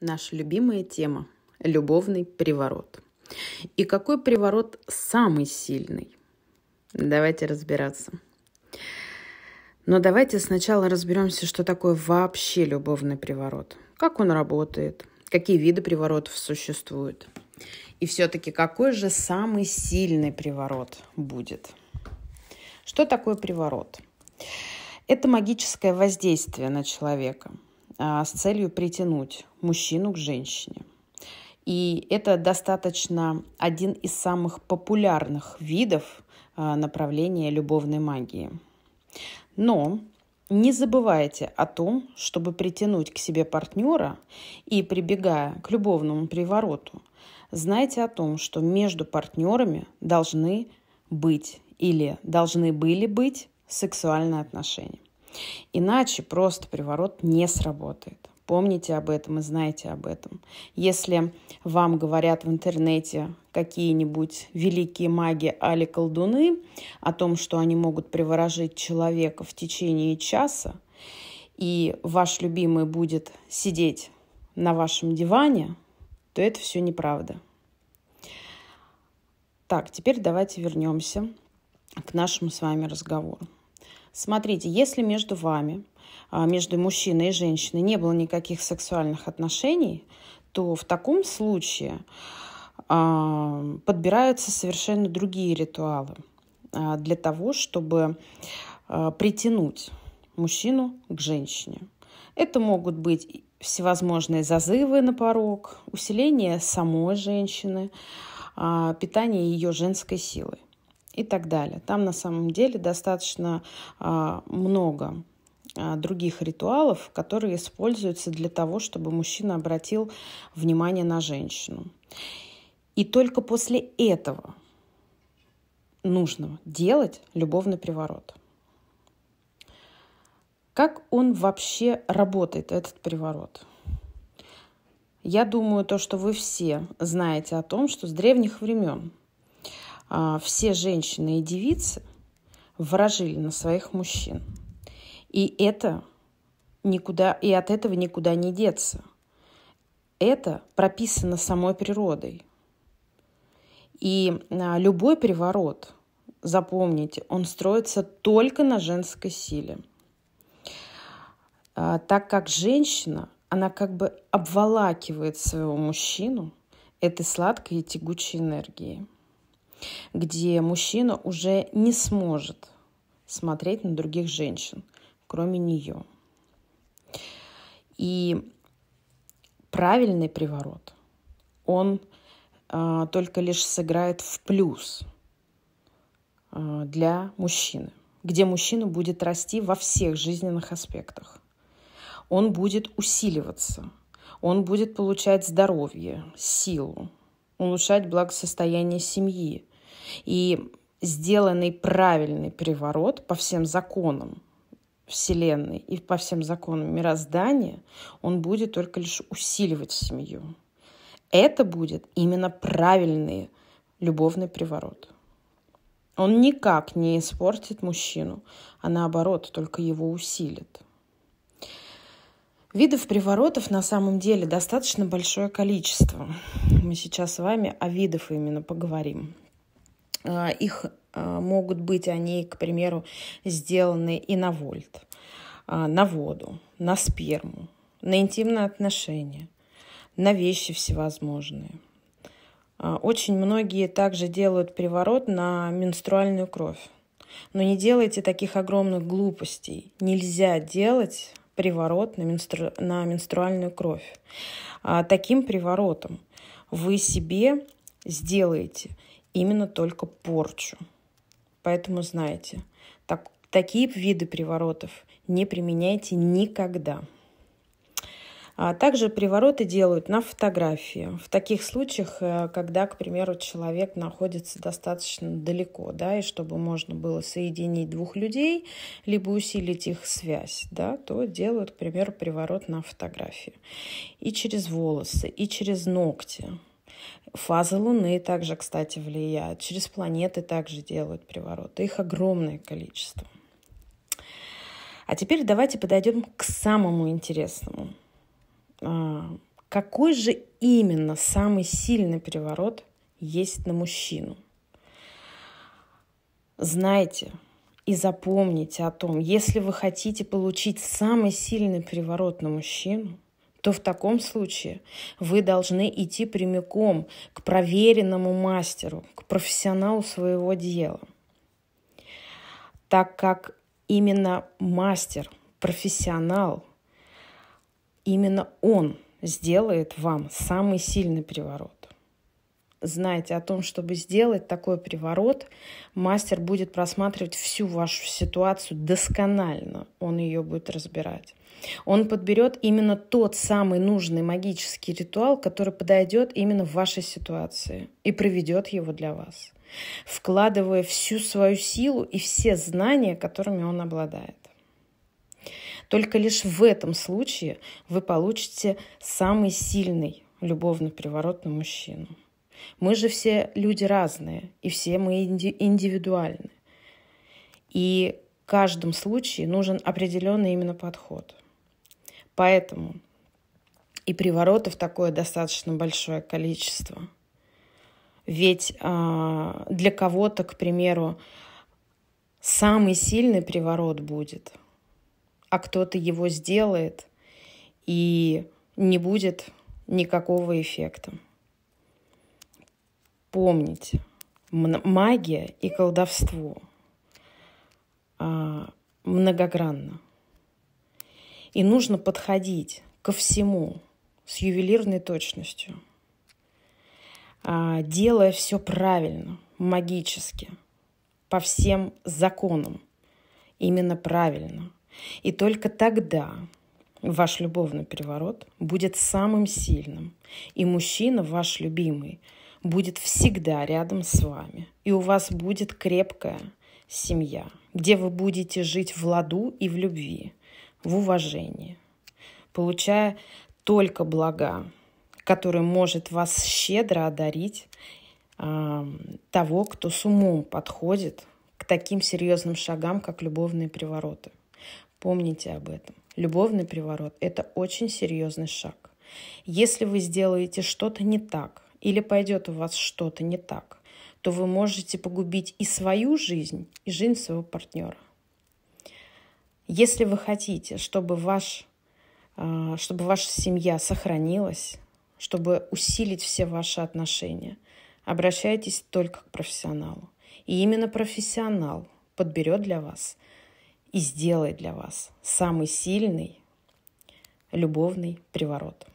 наша любимая тема – любовный приворот. И какой приворот самый сильный? Давайте разбираться. Но давайте сначала разберемся, что такое вообще любовный приворот, как он работает, какие виды приворотов существуют. И все-таки какой же самый сильный приворот будет? Что такое приворот? Это магическое воздействие на человека – а, с целью притянуть мужчину к женщине. И это достаточно один из самых популярных видов а, направления любовной магии. Но не забывайте о том, чтобы притянуть к себе партнера и, прибегая к любовному привороту, знайте о том, что между партнерами должны быть или должны были быть сексуальные отношения. Иначе просто приворот не сработает. Помните об этом и знайте об этом. Если вам говорят в интернете какие-нибудь великие маги али колдуны о том, что они могут приворожить человека в течение часа, и ваш любимый будет сидеть на вашем диване, то это все неправда. Так, теперь давайте вернемся к нашему с вами разговору. Смотрите, если между вами, а, между мужчиной и женщиной не было никаких сексуальных отношений, то в таком случае а, подбираются совершенно другие ритуалы а, для того, чтобы притянуть мужчину к женщине. Это могут быть всевозможные зазывы на порог, усиление самой женщины, питание ее женской силой и так далее. Там на самом деле достаточно а, много а, других ритуалов, которые используются для того, чтобы мужчина обратил внимание на женщину. И только после этого нужно делать любовный приворот. Как он вообще работает, этот приворот? Я думаю, то, что вы все знаете о том, что с древних времен – а, все женщины и девицы ворожили на своих мужчин. И это никуда, и от этого никуда не деться. Это прописано самой природой. И а, любой приворот, запомните, он строится только на женской силе. А, так как женщина, она как бы обволакивает своего мужчину этой сладкой и тягучей энергией где мужчина уже не сможет смотреть на других женщин, кроме нее. И правильный приворот, он э, только лишь сыграет в плюс э, для мужчины, где мужчина будет расти во всех жизненных аспектах. Он будет усиливаться, он будет получать здоровье, силу, улучшать благосостояние семьи, и сделанный правильный переворот по всем законам Вселенной и по всем законам мироздания, он будет только лишь усиливать семью. Это будет именно правильный любовный приворот. Он никак не испортит мужчину, а наоборот, только его усилит. Видов приворотов на самом деле достаточно большое количество. Мы сейчас с вами о видах именно поговорим. Э, их э, могут быть они, к примеру, сделаны и на вольт, э, на воду, на сперму, на интимные отношения, на вещи всевозможные. Очень многие также делают приворот на менструальную кровь. Но не делайте таких огромных глупостей. Нельзя делать приворот на, менстру... на менструальную кровь. А таким приворотом вы себе сделаете – именно только порчу. Поэтому знаете, так, такие виды приворотов не применяйте никогда. А также привороты делают на фотографии. В таких случаях, э, когда, к примеру, человек находится достаточно далеко, да, и чтобы можно было соединить двух людей, либо усилить их связь, да, то делают, к примеру, приворот на фотографии. И через волосы, и через ногти. Фазы Луны также, кстати, влияют. Через планеты также делают привороты. Их огромное количество. А теперь давайте подойдем к самому интересному. А, какой же именно самый сильный переворот есть на мужчину? Знайте и запомните о том, если вы хотите получить самый сильный переворот на мужчину – то в таком случае вы должны идти прямиком к проверенному мастеру, к профессионалу своего дела. Так как именно мастер, профессионал, именно он сделает вам самый сильный переворот. Знаете о том, чтобы сделать такой приворот, мастер будет просматривать всю вашу ситуацию досконально. Он ее будет разбирать. Он подберет именно тот самый нужный магический ритуал, который подойдет именно в вашей ситуации и проведет его для вас, вкладывая всю свою силу и все знания, которыми он обладает. Только лишь в этом случае вы получите самый сильный любовно-приворотный мужчину – мы же все люди разные, и все мы инди- индивидуальны. И в каждом случае нужен определенный именно подход. Поэтому и приворотов такое достаточно большое количество. Ведь э, для кого-то, к примеру, самый сильный приворот будет, а кто-то его сделает и не будет никакого эффекта помнить магия и колдовство а, многогранно. И нужно подходить ко всему с ювелирной точностью, а, делая все правильно, магически, по всем законам, именно правильно. И только тогда ваш любовный переворот будет самым сильным. И мужчина, ваш любимый, будет всегда рядом с вами. И у вас будет крепкая семья, где вы будете жить в ладу и в любви, в уважении, получая только блага, которые может вас щедро одарить э, того, кто с умом подходит к таким серьезным шагам, как любовные привороты. Помните об этом. Любовный приворот – это очень серьезный шаг. Если вы сделаете что-то не так, или пойдет у вас что-то не так, то вы можете погубить и свою жизнь, и жизнь своего партнера. Если вы хотите, чтобы, ваш, э, чтобы ваша семья сохранилась, чтобы усилить все ваши отношения, обращайтесь только к профессионалу. И именно профессионал подберет для вас и сделает для вас самый сильный любовный приворот.